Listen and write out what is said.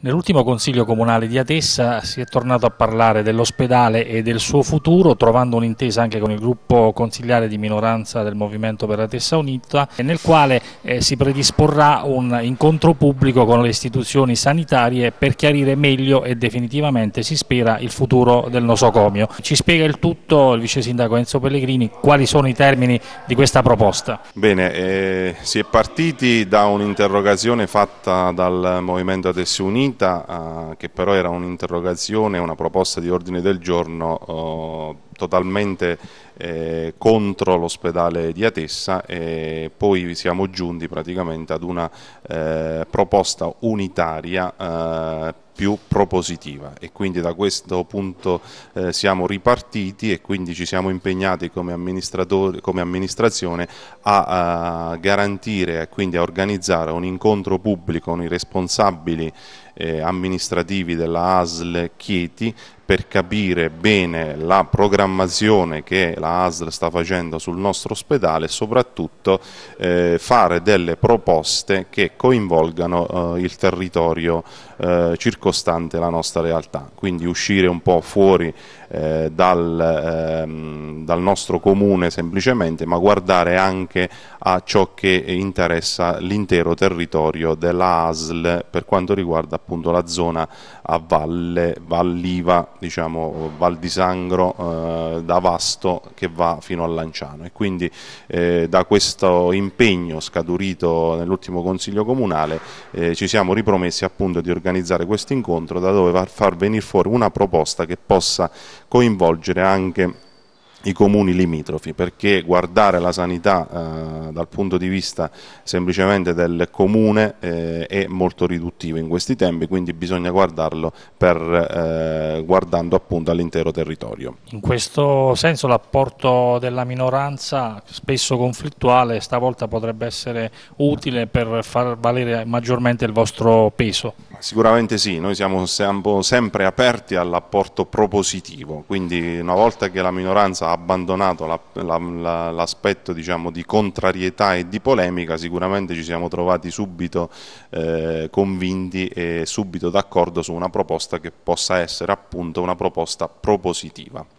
Nell'ultimo consiglio comunale di Atessa si è tornato a parlare dell'ospedale e del suo futuro, trovando un'intesa anche con il gruppo consigliare di minoranza del Movimento per Atessa Unita, nel quale eh, si predisporrà un incontro pubblico con le istituzioni sanitarie per chiarire meglio e definitivamente, si spera, il futuro del nosocomio. Ci spiega il tutto il vice sindaco Enzo Pellegrini quali sono i termini di questa proposta. Bene, eh, si è partiti da un'interrogazione fatta dal Movimento Atessa Unita quinta, eh, che però era un'interrogazione, una proposta di ordine del giorno eh, totalmente eh, contro l'ospedale di Atessa e poi siamo giunti praticamente ad una eh, proposta unitaria eh, più propositiva e quindi da questo punto eh, siamo ripartiti e quindi ci siamo impegnati come, come amministrazione a, a, garantire e quindi a organizzare un incontro pubblico con i responsabili eh, amministrativi della ASL Chieti per capire bene la programmazione che la ASL sta facendo sul nostro ospedale e soprattutto eh, fare delle proposte che coinvolgano eh, il territorio eh, circostante circostante la nostra realtà, quindi uscire un po' fuori eh, dal, ehm, dal, nostro comune semplicemente, ma guardare anche a ciò che interessa l'intero territorio della ASL per quanto riguarda appunto la zona a valle, Valliva, diciamo, Val di Sangro, eh, da Vasto che va fino a Lanciano e quindi eh, da questo impegno scaturito nell'ultimo Consiglio Comunale eh, ci siamo ripromessi appunto di organizzare questo incontro incontro da dove far venire fuori una proposta che possa coinvolgere anche i comuni limitrofi, perché guardare la sanità eh, dal punto di vista semplicemente del comune eh, è molto riduttivo in questi tempi, quindi bisogna guardarlo per, eh, guardando appunto all'intero territorio. In questo senso l'apporto della minoranza, spesso conflittuale, stavolta potrebbe essere utile per far valere maggiormente il vostro peso? Sicuramente sì, noi siamo sempre aperti all'apporto propositivo, quindi una volta che la minoranza ha abbandonato l'aspetto la, la, diciamo, di contrarietà e di polemica, sicuramente ci siamo trovati subito eh, convinti e subito d'accordo su una proposta che possa essere appunto una proposta propositiva.